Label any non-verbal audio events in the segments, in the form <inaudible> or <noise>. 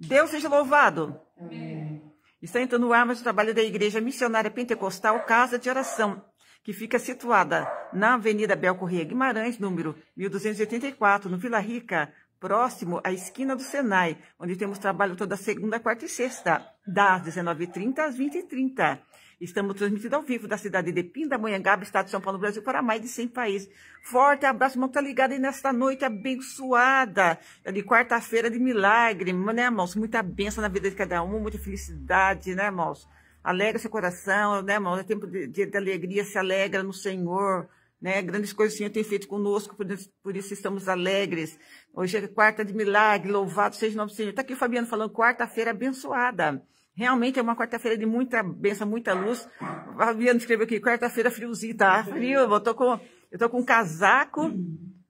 Deus seja louvado. Amém. Está entrando no ar do o trabalho da Igreja Missionária Pentecostal Casa de Oração, que fica situada na Avenida Bel Correia Guimarães, número 1284, no Vila Rica, próximo à esquina do Senai, onde temos trabalho toda segunda, quarta e sexta, das 19h30 às 20h30. Estamos transmitindo ao vivo da cidade de Pindamonhangaba, estado de São Paulo, Brasil, para mais de 100 países. Forte abraço, irmão, tá ligado aí nesta noite abençoada, é de quarta-feira de milagre, né, né irmãos? Muita benção na vida de cada um, muita felicidade, né, irmãos? Alegra seu coração, né, irmãos? É tempo de, de, alegria, se alegra no Senhor, né? Grandes coisas o Senhor tem feito conosco, por, por isso estamos alegres. Hoje é quarta de milagre, louvado seja o nome do Senhor. Tá aqui o Fabiano falando, quarta-feira abençoada. Realmente é uma quarta-feira de muita benção, muita luz. O Fabiano escreveu aqui, quarta-feira friozinho, tá frio. Eu tô com, eu tô com casaco,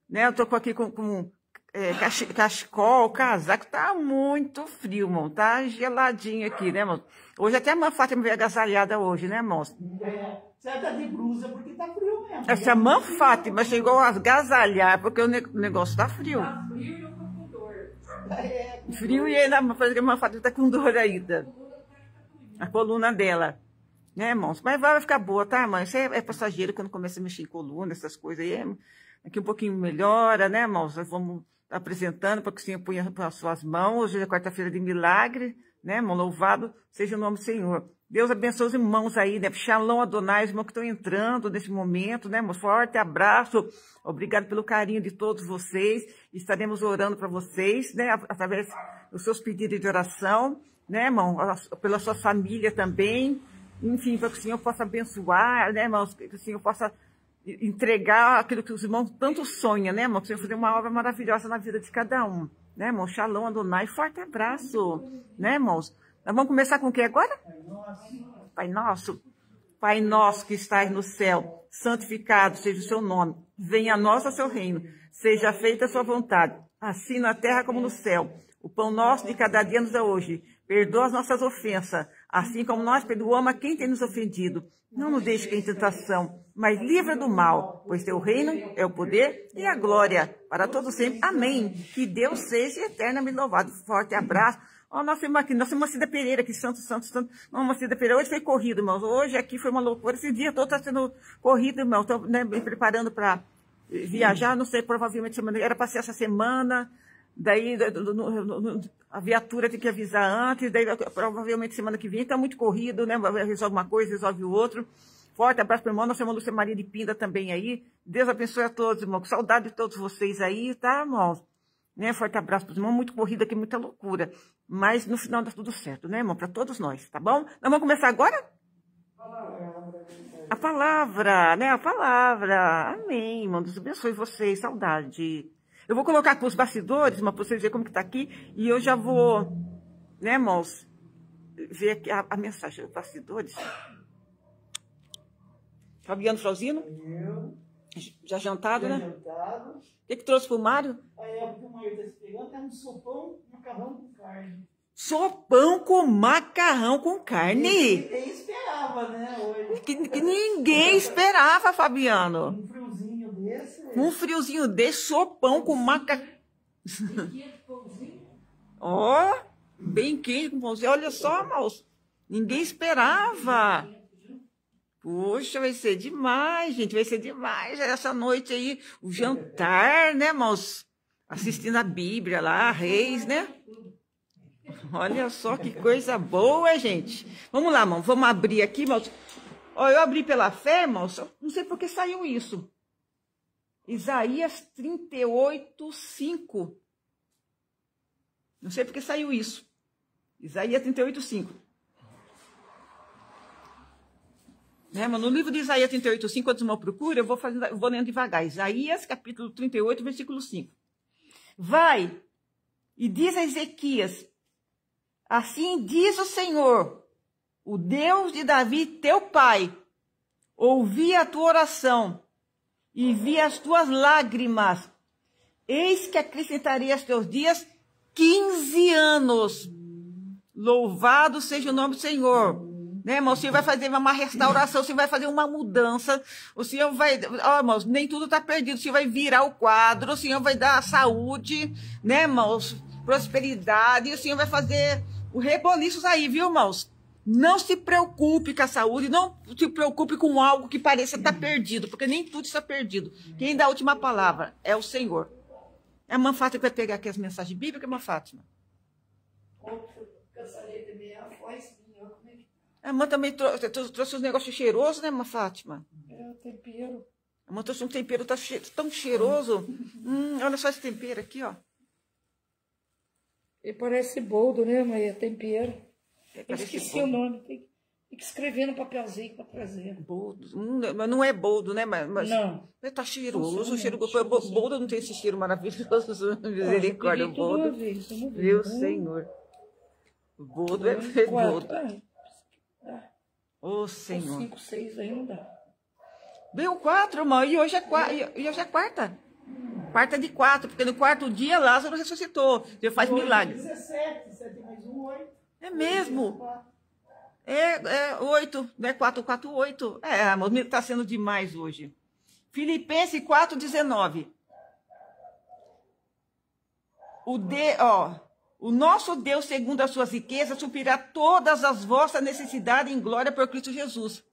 né? Eu tô com, aqui com, com é, cachecol, casaco. Tá muito frio, irmão. Tá geladinho aqui, né, irmão? Hoje até a me veio agasalhada hoje, né, irmão? É. Você tá de blusa porque tá frio mesmo. Essa é mãe Fátima chegou a agasalhar porque o negócio tá frio. Tá frio e eu tô com dor. É, com frio dor. e ainda a mãe tá com dor ainda a coluna dela. Né, irmãos? Mas vai ficar boa, tá, irmã? Isso é, passageiro quando começa a mexer em coluna, essas coisas aí. aqui um pouquinho melhora, né, irmãos? Nós vamos tá apresentando para que o Senhor ponha as suas mãos. Hoje é quarta-feira de milagre, né, irmão? Louvado seja o nome do Senhor. Deus abençoe os irmãos aí, né? Shalom Adonai, os irmãos que estão entrando nesse momento, né, irmãos? Forte abraço, obrigado pelo carinho de todos vocês. Estaremos orando para vocês, né, através dos seus pedidos de oração né, irmão? Pela sua família também. Enfim, para que o Senhor possa abençoar, né, irmãos? Que o Senhor possa entregar aquilo que os irmãos tanto sonham, né, irmão? Que o Senhor fazer uma obra maravilhosa na vida de cada um. Né, irmão? Shalom, Adonai, forte abraço. Né, irmãos? Nós vamos começar com o que agora? Pai nosso. Pai nosso que estás no céu, santificado seja o seu nome. Venha a nós o seu reino. Seja feita a sua vontade, assim na terra como no céu. O pão nosso de cada dia nos dá hoje Perdoa as nossas ofensas, assim como nós perdoamos a quem tem nos ofendido. Não nos deixe em tentação, mas livra do mal, pois teu reino é o poder e a glória para todos sempre. Amém. Que Deus seja eternamente louvado. Forte abraço. Ó, oh, nossa irmã aqui, nossa irmã Cida Pereira, que santo, santo, santo. Nossa irmã Cida Pereira, hoje foi corrido, irmãos. Hoje aqui foi uma loucura. Esse dia todo está sendo corrido, irmão. Estou né, me preparando para viajar, não sei, provavelmente semana. Era para ser essa semana daí no, no, no, a viatura tem que avisar antes, daí provavelmente semana que vem está muito corrido, né? Resolve uma coisa, resolve o outro. Forte abraço para o irmão, nossa irmã Lúcia Maria de Pinda também aí. Deus abençoe a todos, irmão. Saudade de todos vocês aí, tá, irmão? Né? Forte abraço para os irmãos, muito corrida aqui, muita loucura. Mas no final dá tá tudo certo, né, irmão? Para todos nós, tá bom? Nós vamos começar agora? A palavra, né? A palavra. Amém, irmão. Deus abençoe vocês. Saudade. Eu vou colocar com os bastidores, mas para vocês verem como que tá aqui. E eu já vou, né, Mols? Ver aqui a, a mensagem dos bastidores. Fabiano Frauzino? Eu. Já jantado, já né? jantado. O que, que trouxe pro Mário? é o Mário tá esperando, tá um sopão, macarrão com carne. Sopão com macarrão com carne. Ninguém esperava, né? Hoje. Que, que ninguém esperava, Fabiano. Um friozinho. Um friozinho de sopão com maca. Ó, oh, bem quente com pãozinho. Olha só, moço. Ninguém esperava. Poxa, vai ser demais, gente. Vai ser demais essa noite aí. O jantar, né, moço? Assistindo a Bíblia lá, Reis, né? Olha só que coisa boa, gente. Vamos lá, mão. Vamos abrir aqui, moço. Ó, eu abri pela fé, moço. Não sei por que saiu isso. Isaías 38, 5. Não sei porque saiu isso. Isaías 38, 5. Né, mas no livro de Isaías 38, 5, quando uma procura, eu vou, fazendo, eu vou lendo devagar. Isaías, capítulo 38, versículo 5. Vai e diz a Ezequias, assim diz o Senhor, o Deus de Davi, teu pai, ouvi a tua oração e vi as tuas lágrimas. Eis que acrescentarei aos teus dias 15 anos. Louvado seja o nome do Senhor. Né, irmão? O Senhor vai fazer uma restauração, o Senhor vai fazer uma mudança. O Senhor vai. Ó, irmãos, nem tudo está perdido. O Senhor vai virar o quadro, o Senhor vai dar saúde, né, irmãos? Prosperidade. E o Senhor vai fazer o reboliço aí, viu, irmãos? Não se preocupe com a saúde, não se preocupe com algo que pareça estar perdido, porque nem tudo está perdido. Quem dá a última palavra é o Senhor. É a Mãe Fátima que vai pegar aqui as mensagens bíblicas, é Mãe Fátima? a voz A mãe também trouxe, trouxe uns negócios cheirosos, né, Mãe Fátima? É, o tempero. A mãe trouxe um tempero tá che tão cheiroso. hum, olha só esse tempero aqui, ó. E parece boldo, né, mãe? É tempero. Eu esqueci Esse o nome, tem que, tem que escrever no papelzinho para trazer. Boldo. Hum, mas não é boldo, né? Mas, mas não. Está é tá cheiroso, o cheiro gostoso. Boldo não tem esse cheiro maravilhoso, <laughs> misericórdia. o boldo. Vez, Senhor. Boldo é boldo. É. Ah, ah. Ô, oh, Senhor. Cinco, seis ainda. não quatro, irmão. E hoje é, qua... e hoje é quarta. Quarta de quatro, porque no quarto dia Lázaro ressuscitou. Deus faz é milagre. 17, 7 mais um, 8. É mesmo? É, é 8, né? 448. É, é está sendo demais hoje. Filipenses 4,19. O de, ó, o nosso Deus, segundo as suas riquezas, suprirá todas as vossas necessidades em glória por Cristo Jesus.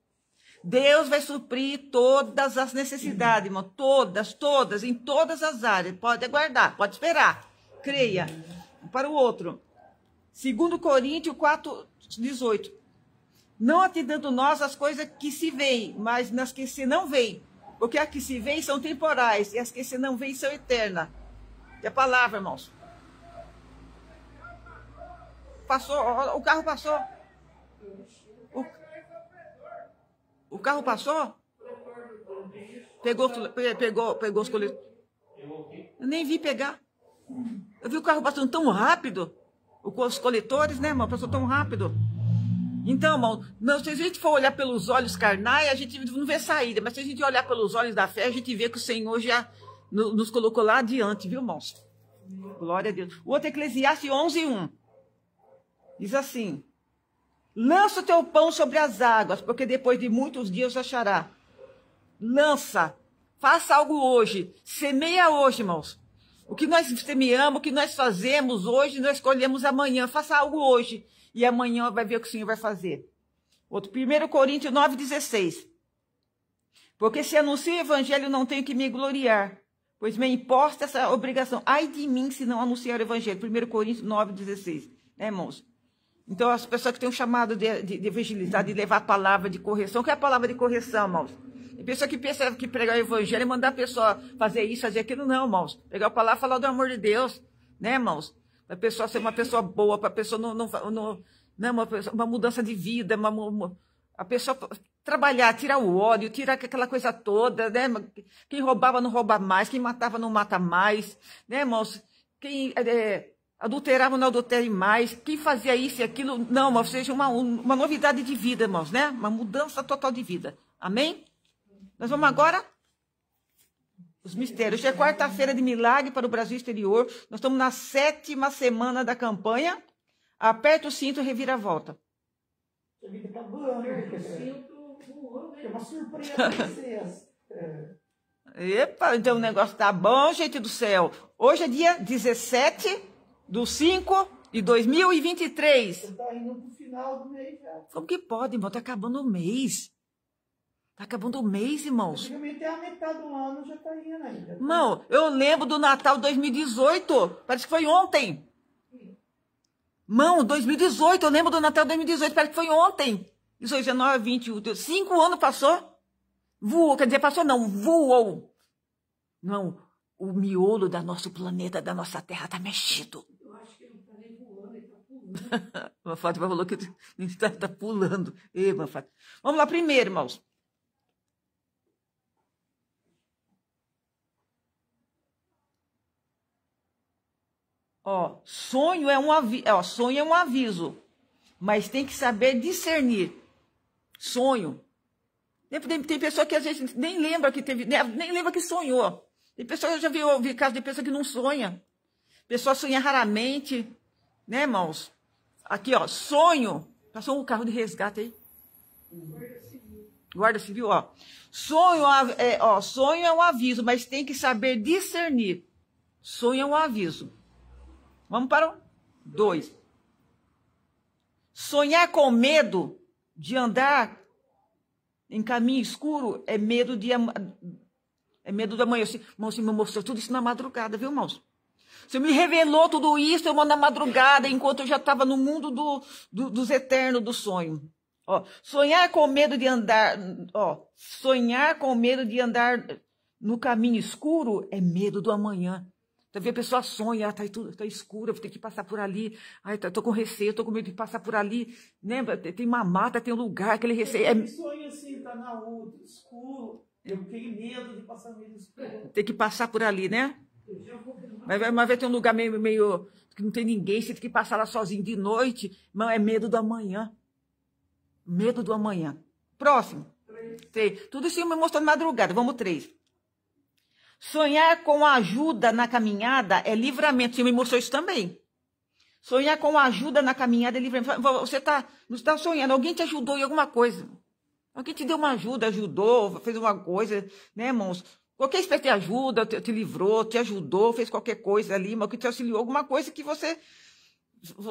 Deus vai suprir todas as necessidades, irmão. Todas, todas, em todas as áreas. Pode aguardar, pode esperar. Creia. Um para o outro. Segundo Coríntios 4, 18. Não atendendo nós as coisas que se veem, mas nas que se não veem. Porque as que se veem são temporais e as que se não veem são eternas. É a palavra, irmãos. Passou, o carro passou. O, carro passou? Pegou, pegou, pegou os coletores. Eu nem vi pegar. Eu vi o carro passando tão rápido os coletores, né, irmão? Passou tão rápido. Então, irmão, não, se a gente for olhar pelos olhos carnais, a gente não vê saída. Mas se a gente olhar pelos olhos da fé, a gente vê que o Senhor já nos colocou lá adiante, viu, irmãos? Glória a Deus. O outro Eclesiastes 11, 1. Diz assim: Lança o teu pão sobre as águas, porque depois de muitos dias achará. Lança. Faça algo hoje. Semeia hoje, irmãos. O que nós semeamos, o que nós fazemos hoje, nós escolhemos amanhã. Faça algo hoje e amanhã vai ver o que o Senhor vai fazer. Outro, 1 Coríntios 9, 16. Porque se anuncio o evangelho, não tenho que me gloriar, pois me imposta essa obrigação. Ai de mim se não anunciar o evangelho. 1 Coríntios 9, 16. Né, irmãos? Então, as pessoas que têm um chamado de, de, de evangelizar, de levar a palavra de correção. O que é a palavra de correção, irmãos? e pessoa que pensa que pregar o evangelho é mandar a pessoa fazer isso, fazer aquilo. Não, irmãos. Pegar para lá falar do amor de Deus, né, irmãos? Para a pessoa ser uma pessoa boa, para a pessoa não, não, não, não né, uma, pessoa, uma mudança de vida, uma, uma, a pessoa trabalhar, tirar o ódio, tirar aquela coisa toda, né? Quem roubava não rouba mais, quem matava não mata mais, né, irmãos? Quem é, é adulterava não adultere mais, quem fazia isso e aquilo, não, irmãos, seja uma, uma novidade de vida, irmãos, né? Uma mudança total de vida. Amém? Nós vamos agora. Os mistérios. Hoje é quarta-feira de milagre para o Brasil exterior. Nós estamos na sétima semana da campanha. Aperta o cinto, revira a volta. A vida acabando. Tá Aperta né? o cinto, É uma surpresa para vocês. É. Epa, então o negócio tá bom, gente do céu. Hoje é dia 17 do 5 de 2023. Você tá indo pro final do mês, cara. Como que pode, irmão? Tá acabando o mês. Tá acabando o mês, irmãos. Antigamente a metade do ano já tá indo ainda. Tá? Irmão, eu lembro do Natal 2018. Parece que foi ontem. Mão, 2018. Eu lembro do Natal 2018. Parece que foi ontem. Isso aí, 19, 20, cinco anos passou. Voou, quer dizer, passou não, voou. Não, o miolo do nosso planeta, da nossa Terra, tá mexido. Eu acho que ele não tá nem voando, ele tá pulando. <laughs> Mafate falou que ele tá, tá pulando. Ei, Mafate. Vamos lá primeiro, irmãos. Ó, sonho é um aviso, ó, sonho é um aviso, mas tem que saber discernir. Sonho. Tem, tem pessoa que a gente nem lembra que teve, nem, nem lembra que sonhou. Tem pessoa, eu já vi, eu vi caso de pessoa que não sonha. Pessoa sonha raramente, né, irmãos? Aqui, ó, sonho. Passou um carro de resgate aí. Guarda civil. Guarda civil, ó. Sonho é, ó, sonho é um aviso, mas tem que saber discernir. Sonho é um aviso. Vamos para o 2. Sonhar com medo de andar em caminho escuro é medo de é medo da manhã. Assim, irmão, você me mostrou tudo isso na madrugada, viu, irmãos? Você me revelou tudo isso, irmão, na madrugada, enquanto eu já estava no mundo do, do, dos eternos do sonho. Ó, sonhar com medo de andar, ó, sonhar com medo de andar no caminho escuro é medo do amanhã. Talvez a pessoa sonha, ah, tá, tudo, tá escuro, vou ter que passar por ali. Ai, tá, tô com receio, tô com medo de passar por ali. Lembra? Tem uma mata, tem um lugar, aquele receio. É... sonho assim, tá na rua, escuro. Eu tenho medo de passar meio escuro. Tem que passar por ali, né? Mas vai, vai ter um lugar meio, meio que não tem ninguém, você tem que passar lá sozinho de noite. Mas é medo do amanhã. Medo do amanhã. Próximo. Três. três. Tudo isso me mostrou de madrugada. Vamos três. Sonhar com ajuda na caminhada é livramento. Sim, me mostrou isso também. Sonhar com ajuda na caminhada é livramento. Você está tá sonhando, alguém te ajudou em alguma coisa. Alguém te deu uma ajuda, ajudou, fez uma coisa, né, irmãos? Qualquer espécie de ajuda, te, te livrou, te ajudou, fez qualquer coisa ali, mas que te auxiliou, alguma coisa que você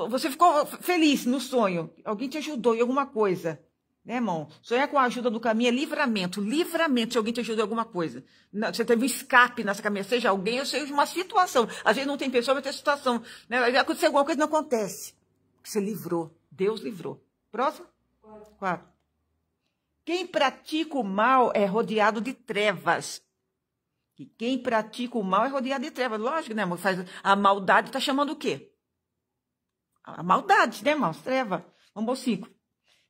você ficou feliz no sonho. Alguém te ajudou em alguma coisa. Né, irmão? Sonhar com a ajuda do caminho é livramento. Livramento se alguém te ajuda em alguma coisa. Não, você teve um escape nessa caminhada, seja alguém ou seja uma situação. Às vezes não tem pessoa, mas tem situação. Né? Aconteceu alguma coisa, não acontece. Você livrou. Deus livrou. Próximo? Quatro. Quatro. Quem pratica o mal é rodeado de trevas. E quem pratica o mal é rodeado de trevas. Lógico, né, irmão? Faz a maldade está chamando o quê? A maldade, né, irmão? Treva. Vamos ao cinco.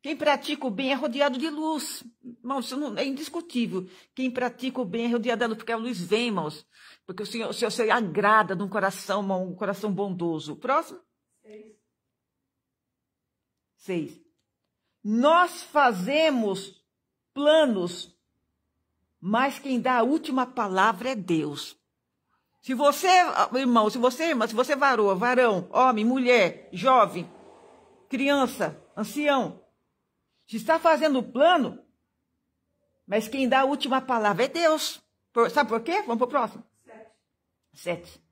Quem pratica o bem é rodeado de luz. Irmãos, isso não, é indiscutível. Quem pratica o bem é rodeado da luz, porque a luz vem, irmãos. Porque o Senhor, o Senhor se agrada de um coração, um coração bondoso. Próximo? Seis. Seis. Nós fazemos planos, mas quem dá a última palavra é Deus. Se você, irmão, se você, irmã, se você varoa, varão, homem, mulher, jovem, criança, ancião, se está fazendo o plano, mas quem dá a última palavra é Deus. Por, sabe por quê? Vamos para o próximo. Sete. Sete.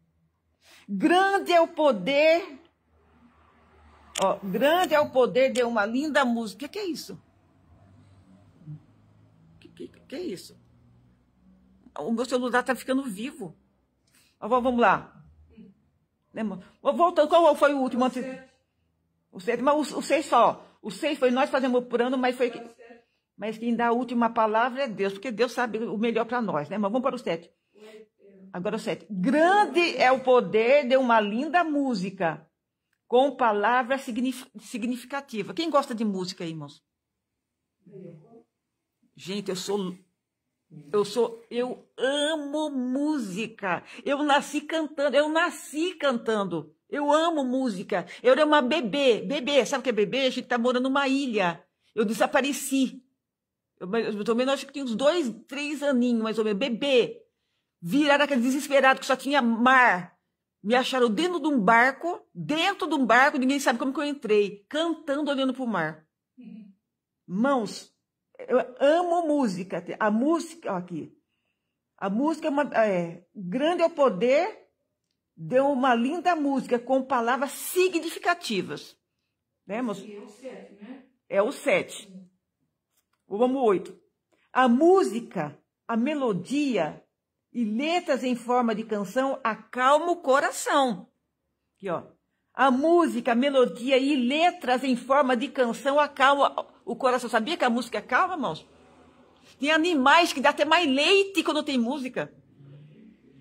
Grande é o poder. Ó, grande é o poder de uma linda música. O que, que, é isso? O que, que, que, é isso? O meu celular está ficando vivo. Ó, vamos lá. Voltando, qual foi o último? O sete. O sete, mas o, o seis só. Os seis foi nós fazemos o plano, mas foi. Mas quem dá a última palavra é Deus, porque Deus sabe o melhor para nós, né? Mas vamos para o sete. Agora o sete. Grande é o poder de uma linda música, com palavra significativa. Quem gosta de música, irmãos? Gente, eu sou eu sou, eu amo música. Eu nasci cantando, eu nasci cantando. Eu amo música. Eu era uma bebê, bebê. Sabe o que é bebê? A gente tá morando numa ilha. Eu desapareci. Eu, eu também acho que tinha uns dois, três aninhos, mais ou menos. Bebê. Viraram aquele desesperado que só tinha mar. Me acharam dentro de um barco, dentro de um barco, ninguém sabe como que eu entrei, cantando, olhando o mar. Uhum. Mãos, eu amo música. A música, ó, aqui. A música é uma. É, grande é o poder de uma linda música com palavras significativas. Né, moço? É o 7, né? É o 7. Vamos ao 8. A música, a melodia e letras em forma de canção acalma o coração. Aqui, ó. A música, a melodia e letras em forma de canção acalma o coração sabia que a música é calma, irmãos? Tem animais que dá até mais leite quando tem música.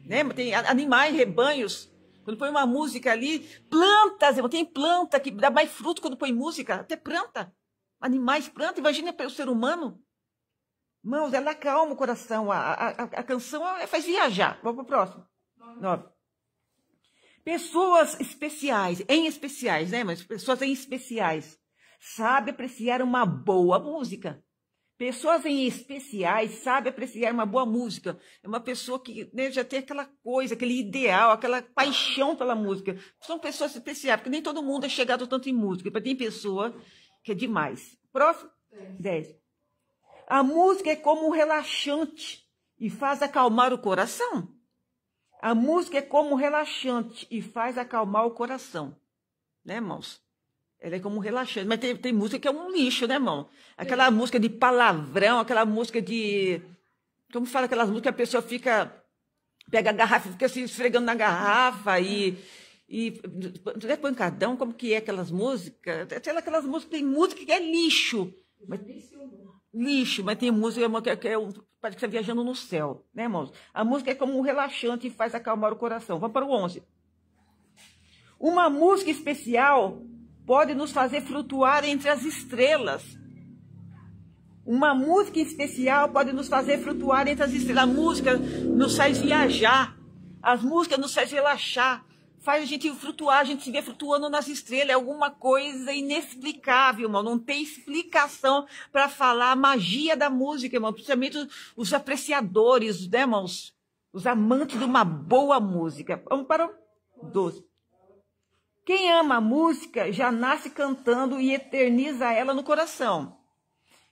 Né? Tem animais, rebanhos. Quando põe uma música ali, plantas, irmão, tem planta que dá mais fruto quando põe música, até planta. Animais, planta, imagina o ser humano. Irmãos, ela é acalma o coração, a, a, a canção é, faz viajar. Vamos para o próximo. Nove. Pessoas especiais, em especiais, né, mas pessoas em especiais sabe apreciar uma boa música. Pessoas em especiais sabem apreciar uma boa música. É uma pessoa que né, já tem aquela coisa, aquele ideal, aquela paixão pela música. São pessoas especiais, porque nem todo mundo é chegado tanto em música. Mas tem pessoa que é demais. Próximo? 10. A música é como um relaxante e faz acalmar o coração. A música é como um relaxante e faz acalmar o coração. Né, irmãos? Ela é como um relaxante. Mas tem, tem música que é um lixo, né, irmão? Aquela música de palavrão, aquela música de. Como fala aquelas músicas que a pessoa fica. Pega a garrafa, fica se esfregando na garrafa e. não é. é pancadão, como que é aquelas músicas? É, sei aquelas músicas, tem música que é lixo. Mas, lixo, mas tem música irmão, que, é, que é, parece que você tá viajando no céu, né, irmão? A música é como um relaxante e faz acalmar o coração. Vamos para o 11. Uma música especial pode nos fazer flutuar entre as estrelas. Uma música especial pode nos fazer flutuar entre as estrelas. A música nos faz viajar, as músicas nos faz relaxar, faz a gente flutuar, a gente se vê flutuando nas estrelas. É alguma coisa inexplicável, irmão. Não tem explicação para falar a magia da música, irmão. Principalmente os apreciadores, né, irmãos? Os amantes de uma boa música. Vamos para o 12. Quem ama a música já nasce cantando e eterniza ela no coração.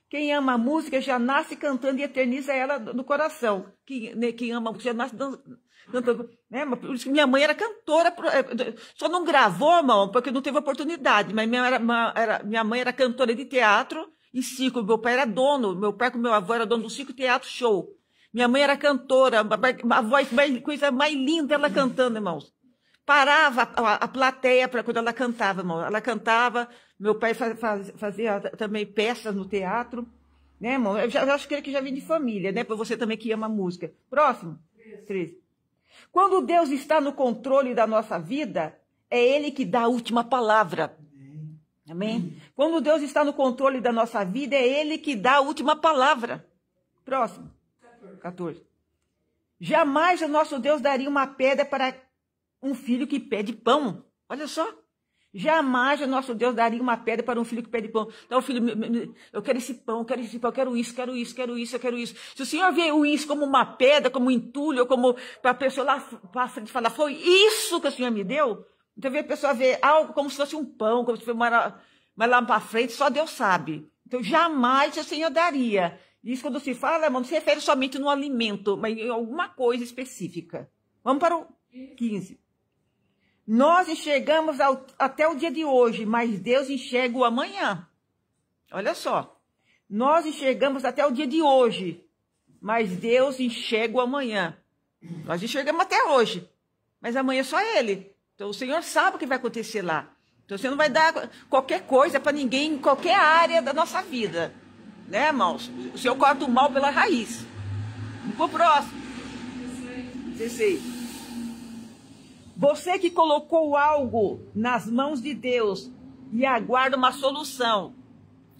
Quem ama a música já nasce cantando e eterniza ela no coração. Quem, né, quem ama a música já nasce cantando. Né? Por isso que minha mãe era cantora, é, só não gravou, irmão, porque não teve oportunidade. Mas minha, era, minha mãe era cantora de teatro e circo. Meu pai era dono, meu pai com meu avô era dono do circo teatro show. Minha mãe era cantora, a voz mais, coisa mais linda ela cantando, irmãos parava a, a plateia para quando ela cantava, irmão. Ela cantava, meu pai faz, faz, fazia também peças no teatro, né, irmão? Eu, já, eu acho que ele que já vem de família, né? Para você também que ama música. Próximo. Três. Quando Deus está no controle da nossa vida, é Ele que dá a última palavra. Amém? Quando Deus está no controle da nossa vida, é Ele que dá a última palavra. Próximo. 14. Jamais o nosso Deus daria uma pedra para um filho que pede pão. Olha só. Jamais o nosso Deus daria uma pedra para um filho que pede pão. Então, filho, eu quero esse pão, eu quero esse pão, eu quero isso, quero isso, quero isso, eu quero isso. Se o Senhor vê o isso como uma pedra, como um entulho, como para a pessoa lá para frente falar, foi isso que o Senhor me deu, então a pessoa vê algo como se fosse um pão, como se fosse uma, mas lá para frente só Deus sabe. Então jamais o Senhor daria. Isso quando se fala, irmão, não se refere somente no alimento, mas em alguma coisa específica. Vamos para o 15. Nós enxergamos ao, até o dia de hoje, mas Deus enxerga o amanhã. Olha só. Nós enxergamos até o dia de hoje, mas Deus enxerga o amanhã. Nós enxergamos até hoje, mas amanhã é só Ele. Então o Senhor sabe o que vai acontecer lá. Então você não vai dar qualquer coisa para ninguém em qualquer área da nossa vida. Né, irmãos? O Senhor corta o mal pela raiz. Vamos pro próximo. 16. Você que colocou algo nas mãos de Deus e aguarda uma solução.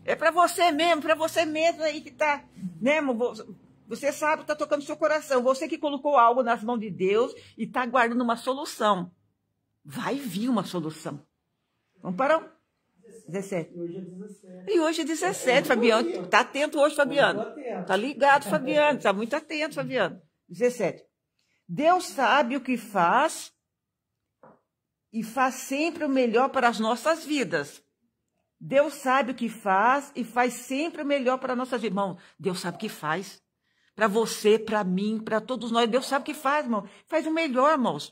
É para você mesmo, para você mesmo aí que tá, né, você sabe que tá tocando seu coração. Você que colocou algo nas mãos de Deus e está aguardando uma solução. Vai vir uma solução. Vamos para 17. E hoje é 17. E hoje é 17, Fabiano. tá atento hoje, Fabiano. Tá ligado, Fabiano. Tá muito atento, Fabiano. 17. Deus sabe o que faz e faz sempre o melhor para as nossas vidas. Deus sabe o que faz e faz sempre o melhor para nossas vidas. Irmão, Deus sabe o que faz. Para você, para mim, para todos nós. Deus sabe o que faz, irmão. Faz o melhor, irmãos.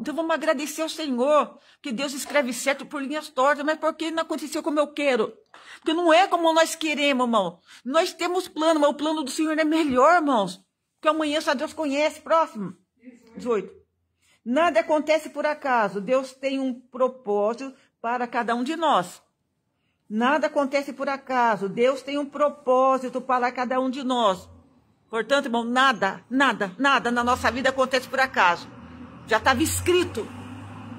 Então vamos agradecer ao Senhor, que Deus escreve certo por linhas tortas, mas porque não aconteceu como eu quero. Porque não é como nós queremos, irmão. Nós temos plano, mas o plano do Senhor é melhor, irmãos. Porque amanhã só Deus conhece. Próximo. 18. Nada acontece por acaso. Deus tem um propósito para cada um de nós. Nada acontece por acaso. Deus tem um propósito para cada um de nós. Portanto, irmão, nada, nada, nada na nossa vida acontece por acaso. Já estava escrito.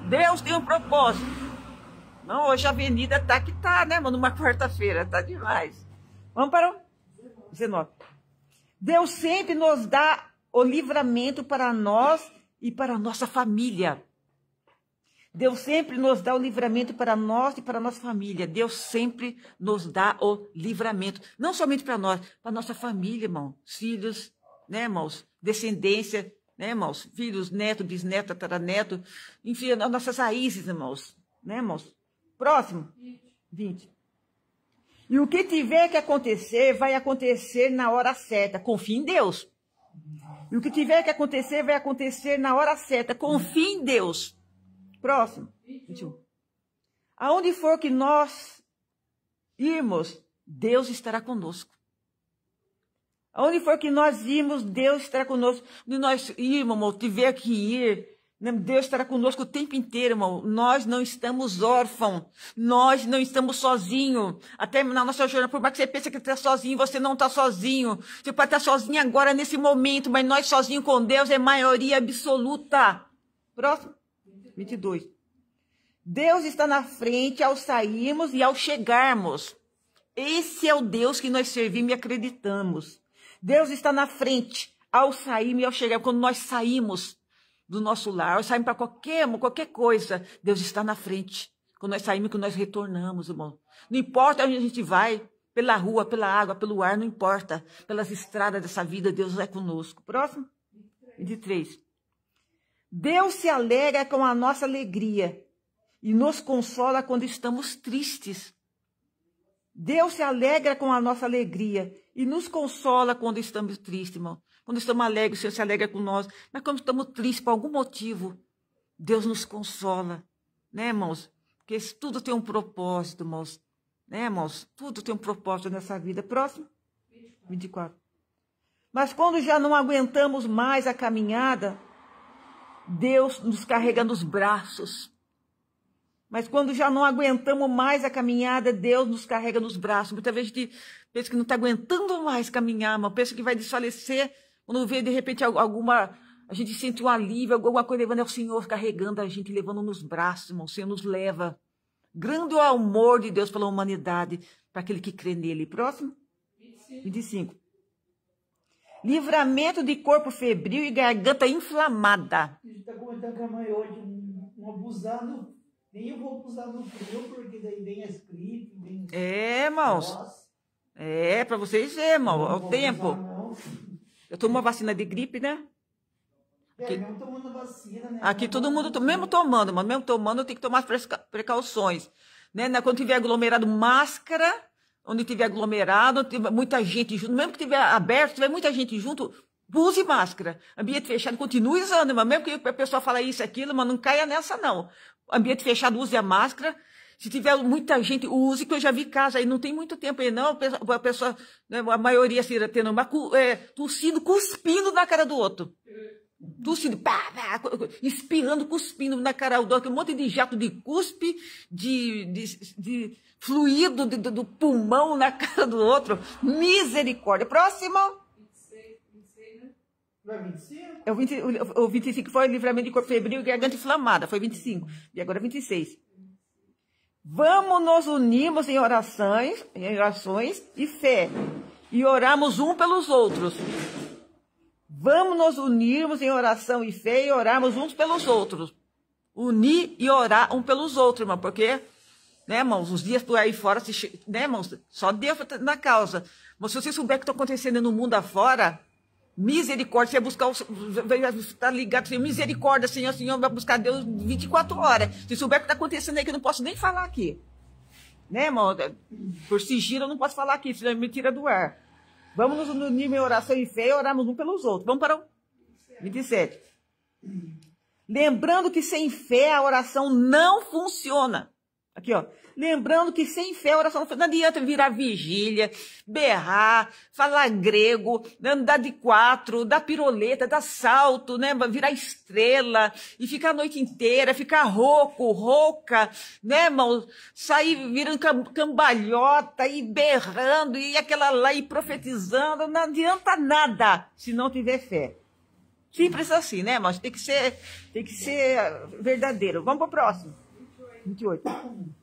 Deus tem um propósito. Não, hoje a avenida tá que tá, né, mano? Uma quarta-feira, tá demais. Vamos para o 19. Deus sempre nos dá o livramento para nós e para a nossa família. Deus sempre nos dá o livramento para nós e para a nossa família. Deus sempre nos dá o livramento. Não somente para nós, para a nossa família, irmão. Filhos, né, irmãos? Descendência, né, irmãos? Filhos, neto, bisneto, tataraneto. Enfim, as nossas raízes, irmãos. Né, irmãos? Próximo? 20. E o que tiver que acontecer, vai acontecer na hora certa. Confie em Deus. E o que tiver que acontecer, vai acontecer na hora certa. Confie em Deus. Próximo. 21. Aonde for que nós irmos, Deus estará conosco. Aonde for que nós irmos, Deus estará conosco. Onde nós irmos, tiver que ir, né? Deus estará conosco o tempo inteiro, irmão. Nós não estamos órfãos. Nós não estamos sozinhos. Até na nossa jornada, por mais que você pense que está sozinho, você não está sozinho. Você pode estar sozinho agora, nesse momento, mas nós sozinhos com Deus é maioria absoluta. Próximo. 22. Deus está na frente ao sairmos e ao chegarmos. Esse é o Deus que nós servimos e acreditamos. Deus está na frente ao sairmos e ao chegar. Quando nós saímos, do nosso lar, saímos para qualquer, qualquer coisa, Deus está na frente. Quando nós saímos, quando nós retornamos, irmão. Não importa onde a gente vai, pela rua, pela água, pelo ar, não importa. Pelas estradas dessa vida, Deus é conosco. Próximo? 23. Deus se alegra com a nossa alegria e nos consola quando estamos tristes. Deus se alegra com a nossa alegria e nos consola quando estamos tristes, irmão. Quando estamos alegres, o Senhor se alegra com nós. Mas quando estamos tristes por algum motivo, Deus nos consola. Né, irmãos? Porque tudo tem um propósito, irmãos. Né, irmãos? Tudo tem um propósito nessa vida. Próximo? 24. Mas quando já não aguentamos mais a caminhada, Deus nos carrega nos braços. Mas quando já não aguentamos mais a caminhada, Deus nos carrega nos braços. Muitas vezes a gente pensa que não está aguentando mais caminhar, mas pensa que vai desfalecer. Quando vê, de repente, alguma. A gente sente um alívio, alguma coisa levando, é o Senhor carregando a gente, levando nos braços, irmão. O Senhor nos leva. Grande é o amor de Deus pela humanidade, para aquele que crê nele. Próximo? 25. 25. Livramento de corpo febril e garganta inflamada. A gente está comentando com a mãe hoje, um, um abusado. Nem eu vou abusar no frio, porque daí vem as gripes, vem. É, irmãos. É, para vocês, verem, é, irmão, é O tempo. Abusar, eu tomo uma vacina de gripe, né? É, aqui, é, tomando vacina, né? aqui todo mundo, mesmo tomando, mas mesmo tomando, tem que tomar precauções. Né? Quando tiver aglomerado, máscara. Onde tiver aglomerado, tiver muita gente junto, mesmo que tiver aberto, tiver muita gente junto, use máscara. Ambiente fechado, continue usando, mas mesmo que a pessoa fale isso, aquilo, mas não caia nessa, não. Ambiente fechado, use a máscara. Se tiver muita gente, use, que eu já vi casa, aí não tem muito tempo aí, não. A pessoa, né, a maioria se assim, tendo uma é, tossindo, cuspindo na cara do outro. Tossindo, pá, pá, espirrando, cuspindo na cara do outro, um monte de jato de cuspe, de, de, de fluido de, do pulmão na <laughs> cara do outro. Misericórdia. Próximo. 26, né? Não é 25? É o, 20, o, o 25 foi livramento de corpo febril e garganta inflamada. Foi 25. E agora 26. Vamos nos unirmos em orações, em orações e fé, e orarmos um pelos outros. Vamos nos unirmos em oração e fé e orarmos uns pelos outros. Unir e orar um pelos outros, irmão, porque, né, irmãos, os dias tu aí fora, né, irmãos, só Deus tá na causa. Mas se você souber o que está acontecendo no mundo afora, Misericórdia, você ia buscar, está ligado, Senhor, misericórdia, Senhor, Senhor, vai buscar Deus 24 horas. Se souber o que está acontecendo aí, que eu não posso nem falar aqui. Né, irmão? Por sigilo, eu não posso falar aqui, senão me tira do ar. Vamos nos unir em oração e fé e orarmos um pelos outros. Vamos para o 27. Lembrando que sem fé a oração não funciona. Aqui, ó. Lembrando que sem fé, oração não adianta virar vigília, berrar, falar grego, andar de quatro, dar piroleta, dar salto, né? Virar estrela e ficar a noite inteira, ficar rouco, rouca, né, irmão? Sair virando cambalhota e berrando e aquela lá e profetizando. Não adianta nada se não tiver fé. Simples assim, né, irmão? Tem que ser, tem que ser verdadeiro. Vamos para o próximo. 28. 28.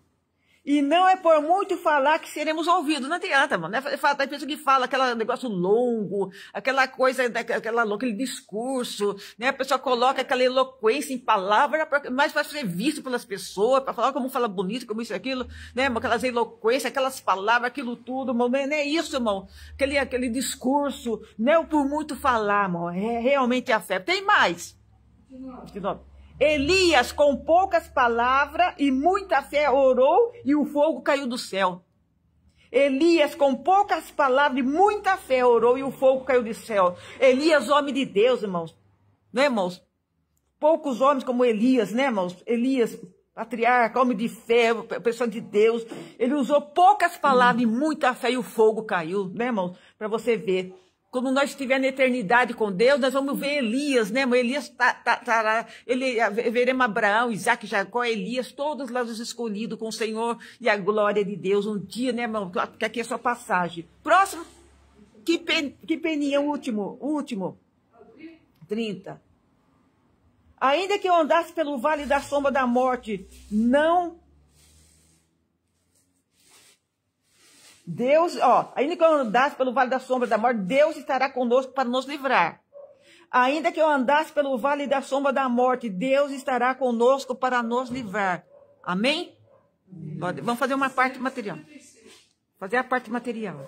E não é por muito falar que seremos ouvidos. Não adianta, mano. É é Tem tá, pessoa que fala aquele negócio longo, aquela coisa, né, aquela, aquele discurso, né? A pessoa coloca aquela eloquência em palavras, mais para ser visto pelas pessoas, para falar como fala bonito, como isso e aquilo, né? Aquelas eloquências, aquelas palavras, aquilo tudo, irmão. Não é isso, irmão. Aquele, aquele discurso, não é por muito falar, irmão. É realmente a fé. Tem mais. 19. Elias, com poucas palavras e muita fé, orou e o fogo caiu do céu. Elias, com poucas palavras e muita fé, orou e o fogo caiu do céu. Elias, homem de Deus, irmãos. Né, irmãos? Poucos homens como Elias, né, irmãos? Elias, patriarca, homem de fé, pessoa de Deus. Ele usou poucas palavras hum. e muita fé e o fogo caiu, né, irmãos? Para você ver quando nós estivermos na eternidade com Deus, nós vamos ver Elias, né? Elias estará, tá, tá ele, veremos Abraão, Isaac, Jacó, Elias, todos lá os escolhidos com o Senhor e a glória de Deus. Um dia, né, irmão? Que aqui é só passagem. Próximo. Que, pen, que peninha, último, último. 30. Ainda que eu andasse pelo vale da sombra da morte, não Deus, ó, ainda que eu andasse pelo vale da sombra da morte, Deus estará conosco para nos livrar. Ainda que eu andasse pelo vale da sombra da morte, Deus estará conosco para nos livrar. Amém? Vamos fazer uma parte material. Fazer a parte material.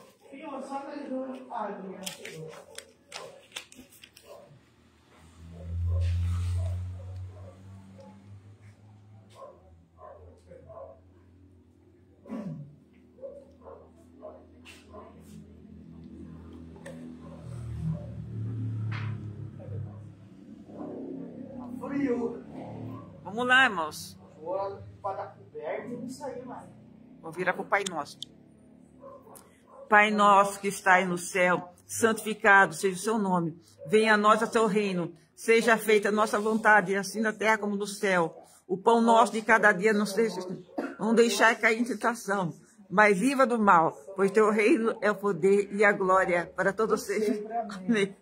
Vamos lá, irmãos. Vou virar para o Pai Nosso. Pai nosso que está no céu, santificado seja o seu nome. Venha a nós o seu reino. Seja feita a nossa vontade, assim na terra como no céu. O pão nosso de cada dia nos seja. não deixar cair em tentação, mas viva do mal, pois teu reino é o poder e a glória para todos sempre. Amém.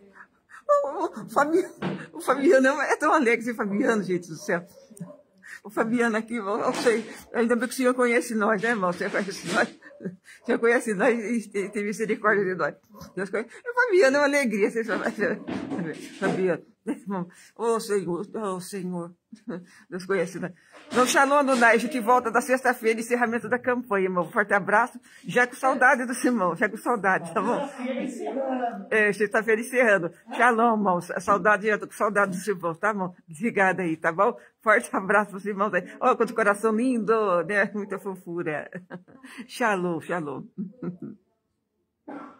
O Fabiano, o Fabiano é, é tão alegre esse Fabiano, gente do céu. O Fabiano aqui, eu sei, ainda bem que o senhor conhece nós, né, irmão? O senhor conhece nós, o senhor conhece nós e tem, tem misericórdia de nós. Deus conhece. O Fabiano é uma alegria, vocês Fabiano, Oh, Senhor, oh, Senhor. Deus conhece, né? No Shalom Adonai, a gente volta da sexta-feira, de encerramento da campanha, irmão. Forte abraço. Já com saudade do Simão, já com saudade, tá bom? É, sexta-feira tá encerrando. Shalom, irmão. Saudade, já tô com saudade do Simão, tá, bom? Desligada aí, tá bom? Forte abraço pro Simão, aí. Oh, quanto coração lindo, né? Muita fofura. Shalom, shalom. <laughs>